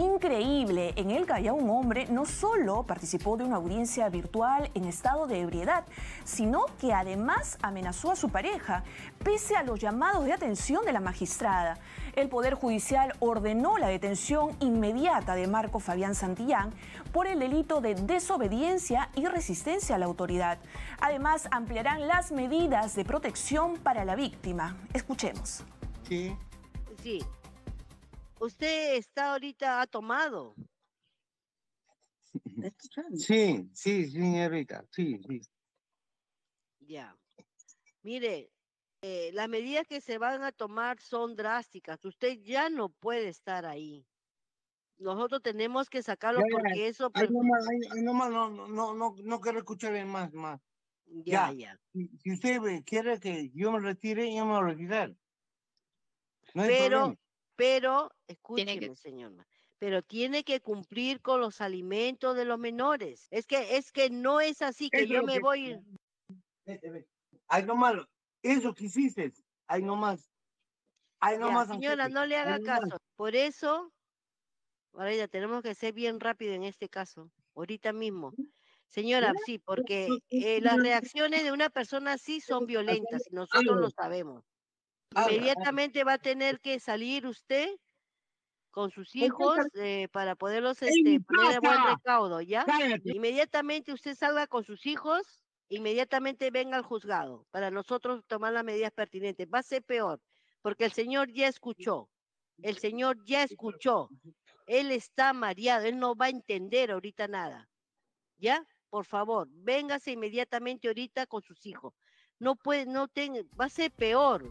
increíble, en el que Callao un hombre no solo participó de una audiencia virtual en estado de ebriedad, sino que además amenazó a su pareja, pese a los llamados de atención de la magistrada. El Poder Judicial ordenó la detención inmediata de Marco Fabián Santillán por el delito de desobediencia y resistencia a la autoridad. Además, ampliarán las medidas de protección para la víctima. Escuchemos. Sí. Sí, usted está ahorita, ha tomado. Sí, sí, señorita, sí, sí. Ya. Mire, eh, las medidas que se van a tomar son drásticas. Usted ya no puede estar ahí. Nosotros tenemos que sacarlo porque eso... no, no, no, no, no, quiero escuchar más, más. Ya, ya. Si, usted quiere que yo me retire, yo me voy a retirar. Pero pero escúcheme, señor, pero tiene que cumplir con los alimentos de los menores. Es que es que no es así que yo me voy. hay eh, eh, no malo. Eso que hiciste, hay no más. Señora, no le haga caso. Por eso, ahora ya tenemos que ser bien rápido en este caso, ahorita mismo. Señora, sí, porque eh, las reacciones de una persona así son violentas, y nosotros lo sabemos. Inmediatamente va a tener que salir usted con sus hijos eh, para poderlos este, poner a buen recaudo, ¿ya? Inmediatamente usted salga con sus hijos, inmediatamente venga al juzgado para nosotros tomar las medidas pertinentes. Va a ser peor, porque el Señor ya escuchó, el Señor ya escuchó, Él está mareado, Él no va a entender ahorita nada, ¿ya? Por favor, véngase inmediatamente ahorita con sus hijos. No puede, no tenga, va a ser peor,